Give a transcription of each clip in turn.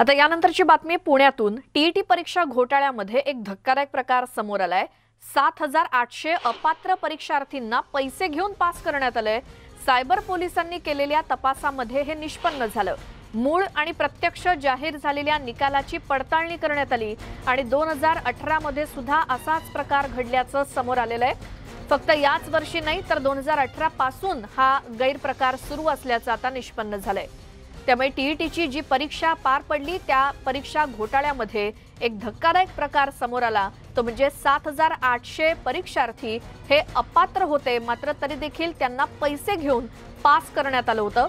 आता यानंतरची बातमी पुण्यातून टीईटी e परीक्षा घोटाळ्यामध्ये एक धक्कादायक प्रकार समोर आलाय सात हजार आठशे अपात्र परीक्षार्थींना पैसे घेऊन पास करण्यात आलंय सायबर पोलिसांनी केलेल्या तपासामध्ये हे निष्पन्न झालं मूळ आणि प्रत्यक्ष जाहीर झालेल्या निकालाची पडताळणी करण्यात आली आणि दोन हजार अठरामध्ये सुद्धा असाच प्रकार घडल्याचं समोर आलेलं आहे फक्त याच वर्षी नाही तर दोन हजार पासून हा गैरप्रकार सुरू असल्याचं आता निष्पन्न झालंय त्यामुळे टीईटीची जी परीक्षा पार पडली त्या परीक्षा घोटाळ्यामध्ये एक धक्कादायक प्रकार समोर आला तो म्हणजे सात हजार आठशे परीक्षार्थी हे अपात्र होते मात्र तरी देखील त्यांना पैसे घेऊन पास करण्यात आलं होतं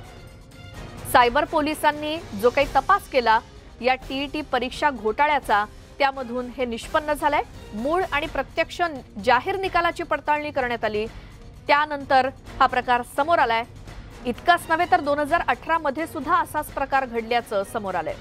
सायबर पोलिसांनी जो काही तपास केला या टीईटी परीक्षा घोटाळ्याचा त्यामधून हे निष्पन्न झालंय मूळ आणि प्रत्यक्ष जाहीर निकालाची पडताळणी करण्यात आली त्यानंतर हा प्रकार समोर आलाय इतकाच नव्हे तर दोन हजार अठरामध्ये सुद्धा असाच प्रकार घडल्याचं समोर आलंय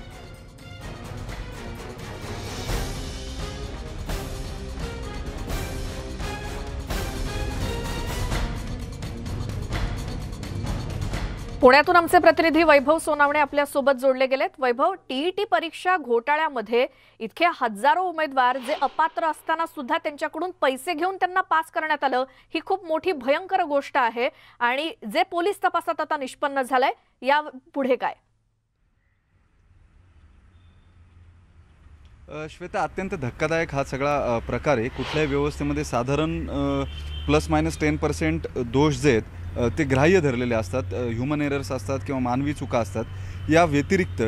पुण्यातून आमचे प्रतिनिधी वैभव सोनावणे आपल्या सोबत जोडले गेलेत वैभव टीईटी e परीक्षा घोटाळ्यामध्ये इतके हजारो उमेदवार जे अपात्र असताना सुद्धा त्यांच्याकडून पैसे घेऊन त्यांना पास करण्यात आलं ही खूप मोठी भयंकर गोष्ट आहे आणि जे पोलीस तपासात आता निष्पन्न झालंय या पुढे काय श्वेता अत्यंत धक्कादायक हा सगळा प्रकार आहे कुठल्याही व्यवस्थेमध्ये साधारण प्लस मायनस टेन पर्सेंट दोष जे आहेत ते ग्राह्य धरलेले असतात ह्युमन एरर्स असतात किंवा मानवी चुका असतात या व्यतिरिक्त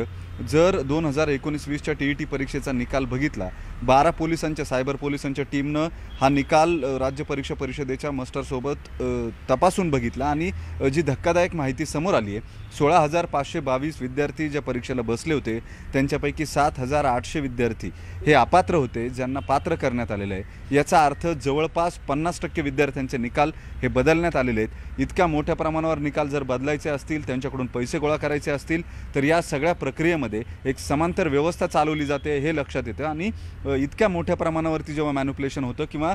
जर दोन हजार एकोणीस वीसच्या टी ई टी परीक्षेचा निकाल बघितला बारा पोलिसांच्या सायबर पोलिसांच्या टीमनं हा निकाल राज्य परीक्षा परिषदेच्या मस्टरसोबत तपासून बघितला आणि जी धक्कादायक माहिती समोर आली आहे सोळा हजार पाचशे बावीस विद्यार्थी ज्या परीक्षेला बसले होते त्यांच्यापैकी सात हजार आठशे विद्यार्थी हे अपात्र होते ज्यांना पात्र करण्यात आलेलं आहे याचा अर्थ जवळपास पन्नास टक्के विद्यार्थ्यांचे निकाल हे बदलण्यात आलेले आहेत इतक्या मोठ्या प्रमाणावर निकाल जर बदलायचे असतील त्यांच्याकडून पैसे गोळा करायचे असतील तर या सगळ्या प्रक्रियेमध्ये एक समांतर व्यवस्था चालवली जाते हे लक्षात येतं आणि इतक्या मोठ्या प्रमाणावरती जेव्हा मॅन्युप्युलेशन होतं किंवा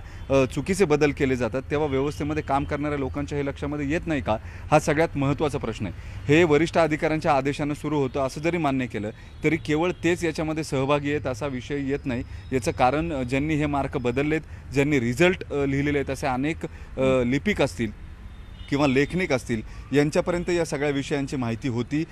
चुकीचे बदल केले जातात तेव्हा व्यवस्थेमध्ये काम करणाऱ्या लोकांच्या हे लक्षामध्ये येत नाही का हा सगळ्यात महत्त्वाचा प्रश्न आहे हे वरिष्ठ अधिकाऱ्यांच्या आदेशानं सुरू होतं असं जरी मान्य केलं तरी केवळ तेच याच्यामध्ये सहभागी आहेत असा विषय येत नाही याचं कारण ज्यांनी हे मार्क बदललेत ज्यांनी रिझल्ट लिहिलेले आहेत असे अनेक लिपिक असतील किंवा लेखनिक असतील यांच्यापर्यंत या सगळ्या विषयांची माहिती होती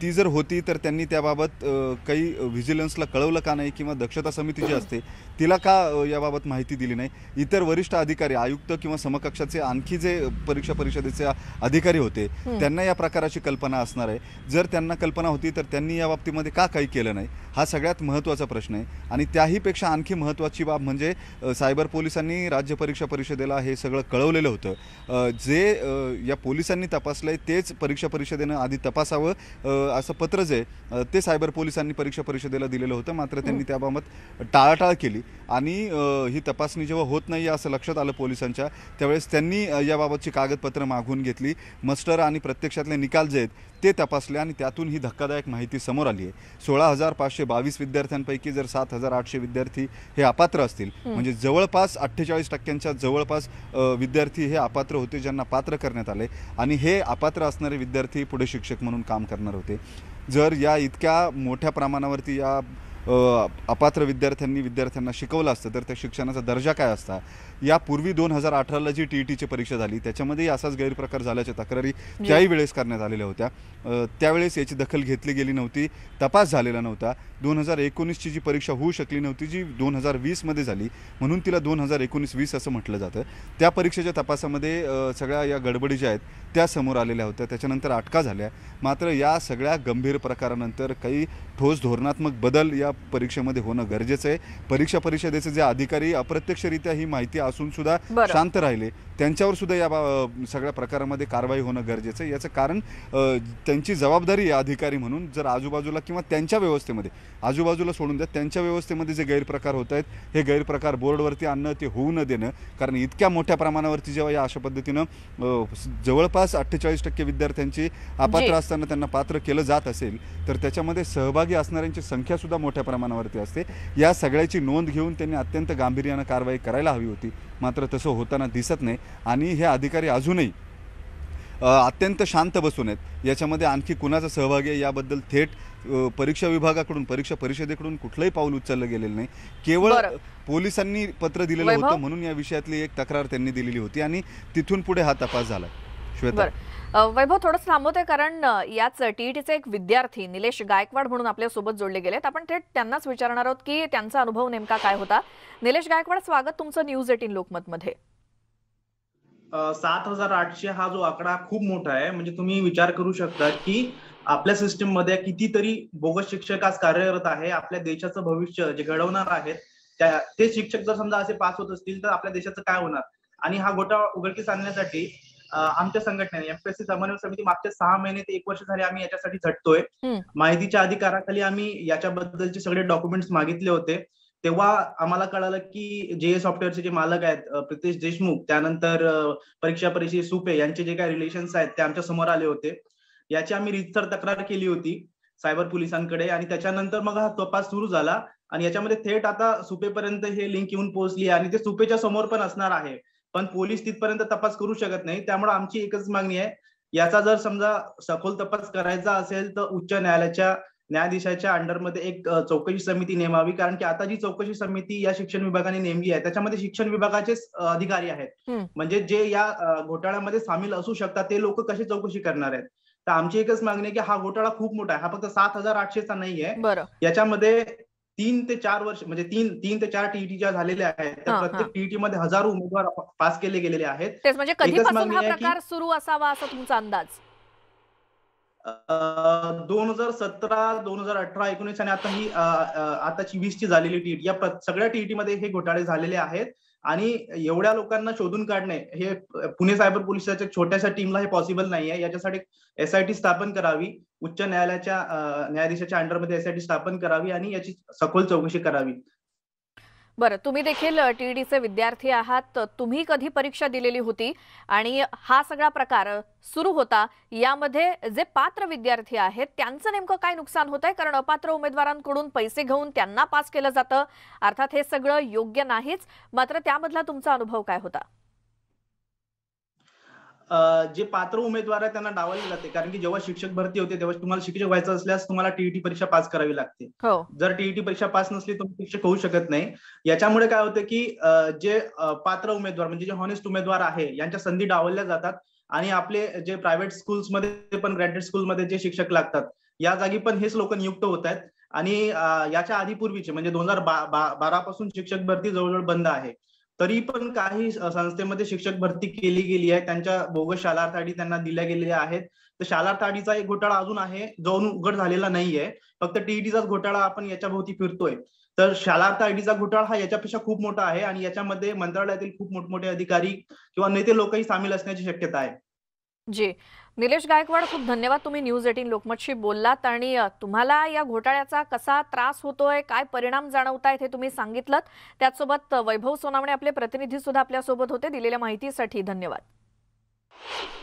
ती जर होती तर त्यांनी त्याबाबत काही व्हिजिलन्सला कळवलं का नाही किंवा दक्षता समिती जी असते तिला का याबाबत माहिती दिली नाही इतर वरिष्ठ अधिकारी आयुक्त किंवा समकक्षाचे आणखी जे परीक्षा परिषदेचे अधिकारी होते त्यांना या प्रकाराची कल्पना असणार आहे जर त्यांना कल्पना होती तर त्यांनी या बाबतीमध्ये का काही केलं नाही हा सगळ्यात महत्त्वाचा प्रश्न आहे आणि त्याहीपेक्षा आणखी महत्त्वाची बाब म्हणजे सायबर पोलिसांनी राज्य परीक्षा परिषदेला हे सगळं कळवलेलं होतं जे या पोलिसांनी तपासलं आहे तेच परीक्षा परिषदेनं आधी तपासावं असं पत्र जे ते सायबर पोलिसांनी परीक्षा परिषदेला दिलेलं होतं मात्र हो. त्यांनी त्याबाबत टाळाटाळ केली आणि ही तपासणी जेव्हा होत नाही असं लक्षात आलं पोलिसांच्या त्यावेळेस त्यांनी याबाबतची कागदपत्रं मागून घेतली मस्टर आणि प्रत्यक्षातले निकाल जे आहेत ते तपासले आणि त्यातून ही धक्कादायक माहिती समोर आली आहे सोळा हजार पाचशे बावीस विद्यार्थ्यांपैकी जर सात हजार आठशे विद्यार्थी हे अपात्र असतील म्हणजे जवळपास अठ्ठेचाळीस टक्क्यांच्या जवळपास विद्यार्थी हे अपात्र होते ज्यांना पात्र करण्यात आले आणि हे अपात्र असणारे विद्यार्थी पुढे शिक्षक म्हणून काम करणार होते जर या इतक्या मोठ्या प्रमाणावरती या अपात्र विद्यार्थ्यांनी विद्यार्थ्यांना शिकवलं असतं तर त्या शिक्षणाचा दर्जा काय असता यापूर्वी दोन हजार अठराला जी टी ई टीची परीक्षा झाली त्याच्यामध्येही असाच गैरप्रकार झाल्याच्या तक्रारी त्याही वेळेस करण्यात आलेल्या होत्या त्यावेळेस याची दखल घेतली गेली नव्हती तपास झालेला नव्हता दोन हजार एकोणीसची जी परीक्षा होऊ शकली नव्हती जी दोन हजार वीसमध्ये झाली म्हणून तिला दोन हजार एकोणीस वीस असं म्हटलं जातं त्या परीक्षेच्या तपासामध्ये सगळ्या या गडबडी ज्या आहेत त्या समोर आलेल्या होत्या त्याच्यानंतर अटका झाल्या मात्र या सगळ्या गंभीर प्रकारानंतर काही ठोस धोरणात्मक बदल या परीक्षेमध्ये होणं गरजेचं आहे परीक्षा परिषदेचे जे अधिकारी अप्रत्यक्षरित्या ही माहिती असून सुद्धा शांत राहिले त्यांच्यावर सुद्धा या सगळ्या प्रकारामध्ये कारवाई होणं गरजेचं आहे याचं कारण त्यांची जबाबदारी आहे अधिकारी म्हणून जर आजूबाजूला किंवा त्यांच्या व्यवस्थेमध्ये आजूबाजूला सोडून द्या त्यांच्या व्यवस्थेमध्ये जे गैरप्रकार होत आहेत हे गैरप्रकार बोर्डवरती आणणं ते होऊ न देणं कारण इतक्या मोठ्या प्रमाणावरती जेव्हा या अशा पद्धतीनं जवळपास अठ्ठेचाळीस टक्के विद्यार्थ्यांची अपात्र असताना त्यांना पात्र केलं जात असेल तर त्याच्यामध्ये सहभाग सहभागी असणाऱ्यांची संख्यासुद्धा मोठ्या प्रमाणावरती असते या सगळ्याची नोंद घेऊन त्यांनी अत्यंत गांभीर्यानं कारवाई करायला हवी होती मात्र तसं होताना दिसत नाही आणि हे अधिकारी अजूनही अत्यंत शांत बसून आहेत याच्यामध्ये आणखी कुणाचा सहभागी आहे याबद्दल थेट परीक्षा विभागाकडून परीक्षा परिषदेकडून कुठलंही पाऊल उचललं गेलेलं नाही केवळ पोलिसांनी पत्र दिलेलं होतं म्हणून या विषयातली एक तक्रार त्यांनी दिलेली होती आणि तिथून पुढे हा तपास झाला श्वेता वैभव थोडंसं थांबवतोय कारण याच टीईटीचे एक विद्यार्थी निलेश गायकवाड म्हणून आपल्यासोबत जोडले गेलेत आपण थेट त्यांनाच विचारणार आहोत की त्यांचा अनुभव नेमका काय होता निलेश गायकवाड स्वागत तुमचं न्यूज एटीन मध्ये सात हजार आठशे हा जो आकडा खूप मोठा आहे म्हणजे तुम्ही विचार करू शकता की आपल्या सिस्टीम मध्ये कितीतरी बोगस शिक्षक आज कार्यरत आहे आपल्या देशाचं भविष्य जे घडवणार आहेत ते शिक्षक जर समजा असे पास होत असतील तर आपल्या देशाचं काय होणार आणि हा घोटाळा उघडकीस आणण्यासाठी आमच्या संघटनेने एमपीएससी समन्वय समिती मागच्या सहा महिने ते एक वर्ष झाले आम्ही याच्यासाठी झटतोय माहितीच्या अधिकाराखाली आम्ही याच्याबद्दलचे सगळे डॉक्युमेंट्स मागितले होते तेव्हा आम्हाला कळालं की जे सॉफ्टवेअरचे जे मालक आहेत प्रितेश देशमुख त्यानंतर परीक्षा परीक्षे सुपे यांचे जे काही रिलेशन्स आहेत ते आमच्या समोर आले होते याची आम्ही रितसर तक्रार केली होती सायबर पोलिसांकडे आणि त्याच्यानंतर मग हा तपास सुरू झाला आणि याच्यामध्ये थेट आता सुपेपर्यंत हे लिंक येऊन पोहोचली आणि ते सुपेच्या समोर पण असणार आहे पण पोलीस तिथपर्यंत तपास करू शकत नाही त्यामुळे आमची एकच मागणी आहे याचा जर समजा सखोल तपास करायचा असेल तर उच्च न्यायालयाच्या न्यायाधीशाच्या अंडरमध्ये एक चौकशी समिती नेमावी कारण की आता जी चौकशी समिती या शिक्षण विभागाने नेमली आहे त्याच्यामध्ये शिक्षण विभागाचे अधिकारी आहेत म्हणजे जे या घोटाळ्यामध्ये सामील असू शकतात ते लोक कशी चौकशी करणार आहेत तर आमची एकच मागणी आहे की हा घोटाळा खूप मोठा आहे हा फक्त सात हजार आठशेचा आहे याच्यामध्ये तीन ते चार वर्ष म्हणजे तीन तीन ते चार टीईटी e ज्या झालेल्या आहेत त्या प्रत्येक टीईटी e मध्ये हजारो उमेदवार पास केले गेलेले आहेत म्हणजे कधीपासून हा प्रकार सुरू असावा असा तुमचा अंदाज दोन हजार सतरा दोन हजार अठरा एकोणीस आणि आता ही आताची वीसची झालेली टीईटी e या सगळ्या टीईटी मध्ये हे घोटाळे झालेले आहेत आणि एवढ्या लोकांना शोधून काढणे हे पुणे सायबर पोलिसाच्या छोट्याशा टीमला हे पॉसिबल नाही आहे याच्यासाठी एसआयटी स्थापन करावी उच्च न्यायालयाच्या न्यायाधीशाच्या अंडरमध्ये एसआयटी स्थापन करावी आणि याची सखोल चौकशी करावी बरं तुम्ही देखील टी डीचे विद्यार्थी आहात तुम्ही कधी परीक्षा दिलेली होती आणि हा सगळा प्रकार सुरू होता यामध्ये जे पात्र विद्यार्थी आहेत त्यांचं नेमकं काय नुकसान होत आहे कारण अपात्र उमेदवारांकडून पैसे घेऊन त्यांना पास केलं जातं अर्थात हे सगळं योग्य नाहीच मात्र त्यामधला तुमचा अनुभव काय होता जे पात्र उमेदवार आहेत त्यांना डावलले जाते कारण की जेव्हा शिक्षक भरती होते तेव्हा तुम्हाला शिक्षक व्हायचं असल्यास तुम्हाला टीईटी परीक्षा पास करावी लागते हो. जर टीईटी परीक्षा पास नसली तर शिक्षक होऊ शकत नाही याच्यामुळे काय होतं की जे पात्र उमेदवार म्हणजे जे हॉनेस्ट उमेदवार आहे यांच्या संधी डावलल्या जातात आणि आपले जे प्रायव्हेट स्कूल्समध्ये पण ग्रॅज्युएट स्कूलमध्ये जे शिक्षक लागतात या जागी पण हेच लोक नियुक्त होत आहेत आणि याच्या आधीपूर्वीचे म्हणजे दोन हजार बारा पासून शिक्षक भरती जवळजवळ बंद आहे तरी पण काही संस्थेमध्ये शिक्षक भरती केली गेली आहे त्यांच्या बोगस शालार्थाडी त्यांना दिल्या गेलेल्या आहेत तर शालार्थाडीचा एक घोटाळा अजून आहे जो उघड झालेला नाहीये फक्त टीईटीचाच घोटाळा आपण याच्या भोवती फिरतोय तर शालार्थाडीचा घोटाळा हा याच्यापेक्षा खूप मोठा आहे आणि याच्यामध्ये मंत्रालयातील खूप मोठमोठे अधिकारी किंवा नेते लोकही सामील असण्याची शक्यता आहे जी निलेश गायकवाड खूप धन्यवाद तुम्ही न्यूज एटीन लोकमतशी बोललात आणि तुम्हाला या घोटाळ्याचा कसा त्रास होतोय काय परिणाम जाणवताय हे तुम्ही सांगितलं त्याचसोबत वैभव सोनावणे आपले प्रतिनिधी सुद्धा आपल्यासोबत होते दिलेल्या माहितीसाठी धन्यवाद